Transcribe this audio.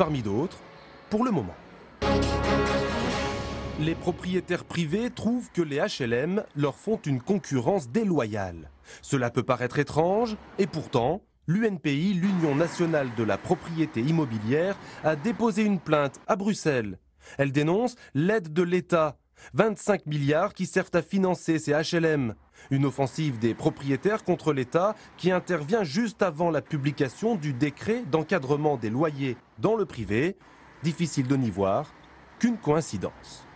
parmi d'autres, pour le moment. Les propriétaires privés trouvent que les HLM leur font une concurrence déloyale. Cela peut paraître étrange, et pourtant, l'UNPI, l'Union nationale de la propriété immobilière, a déposé une plainte à Bruxelles. Elle dénonce l'aide de l'État 25 milliards qui servent à financer ces HLM. Une offensive des propriétaires contre l'État qui intervient juste avant la publication du décret d'encadrement des loyers dans le privé. Difficile de n'y voir qu'une coïncidence.